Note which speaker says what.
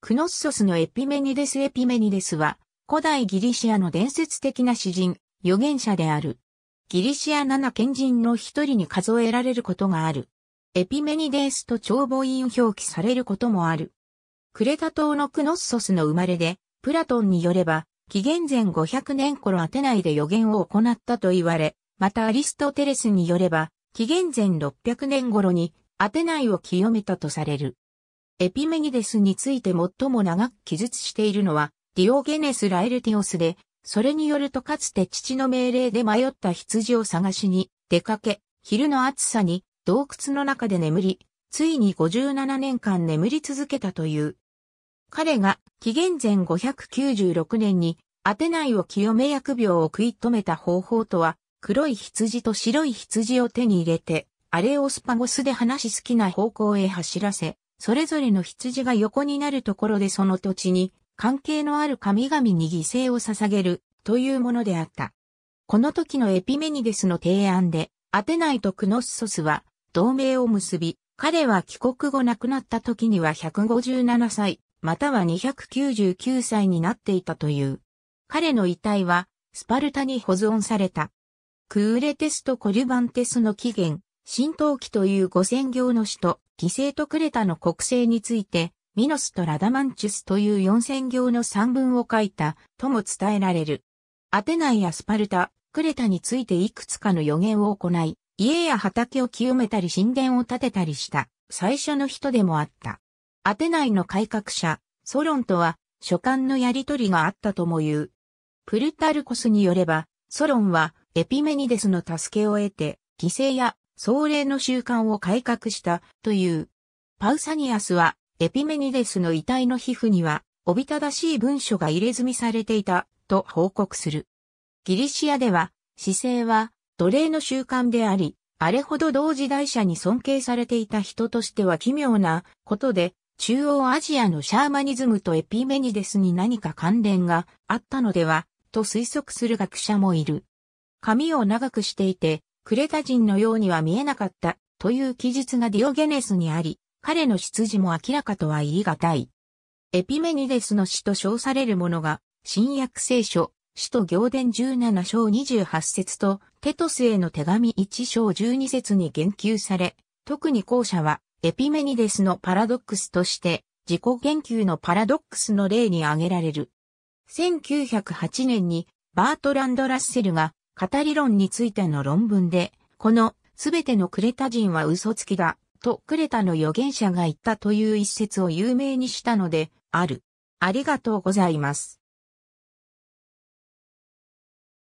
Speaker 1: クノッソスのエピメニデス・エピメニデスは、古代ギリシアの伝説的な詩人、預言者である。ギリシア七賢人の一人に数えられることがある。エピメニデスと長母音表記されることもある。クレタ島のクノッソスの生まれで、プラトンによれば、紀元前500年頃アテナイで予言を行ったと言われ、またアリストテレスによれば、紀元前600年頃にアテナイを清めたとされる。エピメニデスについて最も長く記述しているのは、ディオゲネス・ラエルティオスで、それによるとかつて父の命令で迷った羊を探しに出かけ、昼の暑さに洞窟の中で眠り、ついに57年間眠り続けたという。彼が紀元前596年にアテナイを清め薬病を食い止めた方法とは、黒い羊と白い羊を手に入れて、アレオスパゴスで話し好きな方向へ走らせ、それぞれの羊が横になるところでその土地に関係のある神々に犠牲を捧げるというものであった。この時のエピメニデスの提案で、アテナイとクノッソスは同盟を結び、彼は帰国後亡くなった時には157歳、または299歳になっていたという。彼の遺体はスパルタに保存された。クーレテスとコリュバンテスの起源、新陶器という五千行の首都、犠牲とクレタの国政について、ミノスとラダマンチュスという四千行の三文を書いたとも伝えられる。アテナイやスパルタ、クレタについていくつかの予言を行い、家や畑を清めたり神殿を建てたりした最初の人でもあった。アテナイの改革者、ソロンとは書簡のやりとりがあったとも言う。プルタルコスによれば、ソロンはエピメニデスの助けを得て、犠牲や壮麗の習慣を改革したという。パウサニアスはエピメニデスの遺体の皮膚にはおびただしい文書が入れ墨されていたと報告する。ギリシアでは姿勢は奴隷の習慣であり、あれほど同時代者に尊敬されていた人としては奇妙なことで、中央アジアのシャーマニズムとエピメニデスに何か関連があったのでは、と推測する学者もいる。髪を長くしていて、クレタ人のようには見えなかったという記述がディオゲネスにあり、彼の出自も明らかとは言い難い。エピメニデスの死と称されるものが、新約聖書、使徒行伝17章28節と、テトスへの手紙1章12節に言及され、特に後者は、エピメニデスのパラドックスとして、自己研究のパラドックスの例に挙げられる。1908年に、バートランド・ラッセルが、語理論についての論文で、このすべてのクレタ人は嘘つきだ、とクレタの預言者が言ったという一節を有名にしたので、ある。ありがとうございます。